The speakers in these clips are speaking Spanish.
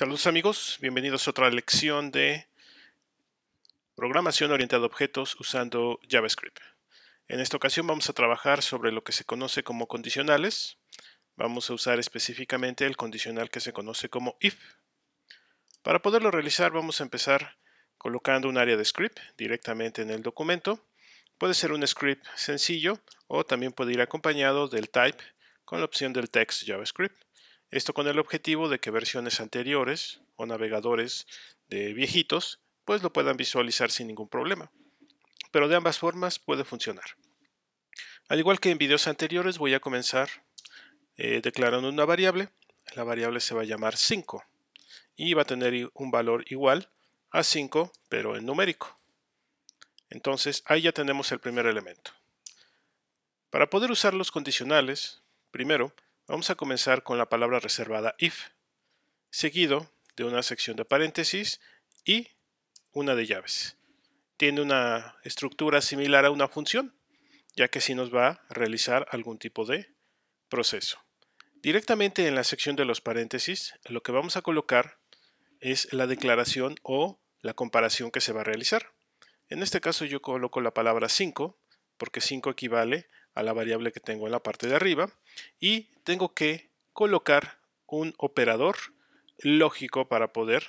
Saludos amigos, bienvenidos a otra lección de programación orientada a objetos usando JavaScript. En esta ocasión vamos a trabajar sobre lo que se conoce como condicionales. Vamos a usar específicamente el condicional que se conoce como if. Para poderlo realizar vamos a empezar colocando un área de script directamente en el documento. Puede ser un script sencillo o también puede ir acompañado del type con la opción del text JavaScript. Esto con el objetivo de que versiones anteriores o navegadores de viejitos pues lo puedan visualizar sin ningún problema. Pero de ambas formas puede funcionar. Al igual que en videos anteriores voy a comenzar eh, declarando una variable. La variable se va a llamar 5 y va a tener un valor igual a 5 pero en numérico. Entonces ahí ya tenemos el primer elemento. Para poder usar los condicionales, primero Vamos a comenzar con la palabra reservada if, seguido de una sección de paréntesis y una de llaves. Tiene una estructura similar a una función, ya que sí nos va a realizar algún tipo de proceso. Directamente en la sección de los paréntesis, lo que vamos a colocar es la declaración o la comparación que se va a realizar. En este caso yo coloco la palabra 5, porque 5 equivale a a la variable que tengo en la parte de arriba y tengo que colocar un operador lógico para poder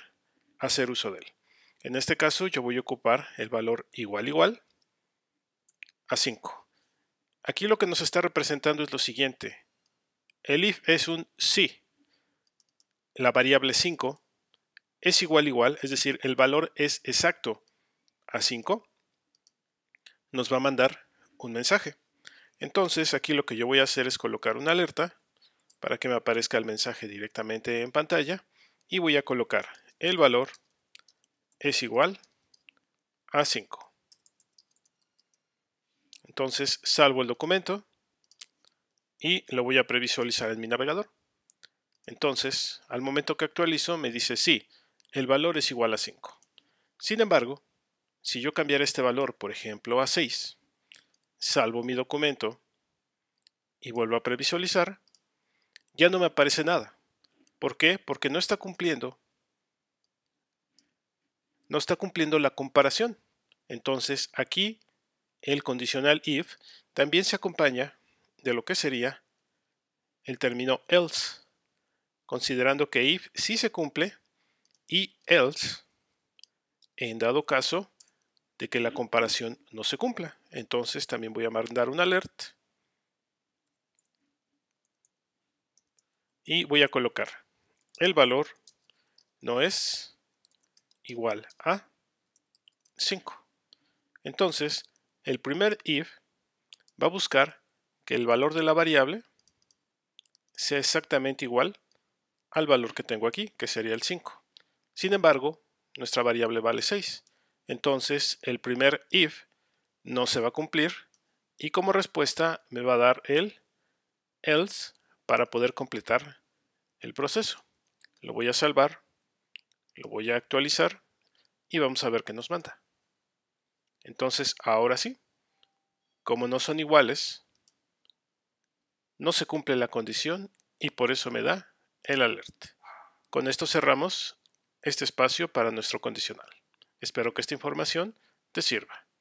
hacer uso de él. En este caso yo voy a ocupar el valor igual igual a 5. Aquí lo que nos está representando es lo siguiente. El if es un sí. La variable 5 es igual igual, es decir, el valor es exacto a 5. Nos va a mandar un mensaje. Entonces aquí lo que yo voy a hacer es colocar una alerta para que me aparezca el mensaje directamente en pantalla y voy a colocar el valor es igual a 5. Entonces salvo el documento y lo voy a previsualizar en mi navegador. Entonces, al momento que actualizo me dice sí, el valor es igual a 5. Sin embargo, si yo cambiara este valor, por ejemplo, a 6, salvo mi documento y vuelvo a previsualizar, ya no me aparece nada. ¿Por qué? Porque no está cumpliendo no está cumpliendo la comparación. Entonces aquí el condicional if también se acompaña de lo que sería el término else, considerando que if sí se cumple y else en dado caso de que la comparación no se cumpla. Entonces también voy a mandar un alert. Y voy a colocar el valor no es igual a 5. Entonces, el primer if va a buscar que el valor de la variable sea exactamente igual al valor que tengo aquí, que sería el 5. Sin embargo, nuestra variable vale 6. Entonces, el primer if no se va a cumplir y como respuesta me va a dar el else para poder completar el proceso. Lo voy a salvar, lo voy a actualizar y vamos a ver qué nos manda. Entonces, ahora sí, como no son iguales, no se cumple la condición y por eso me da el alert. Con esto cerramos este espacio para nuestro condicional. Espero que esta información te sirva.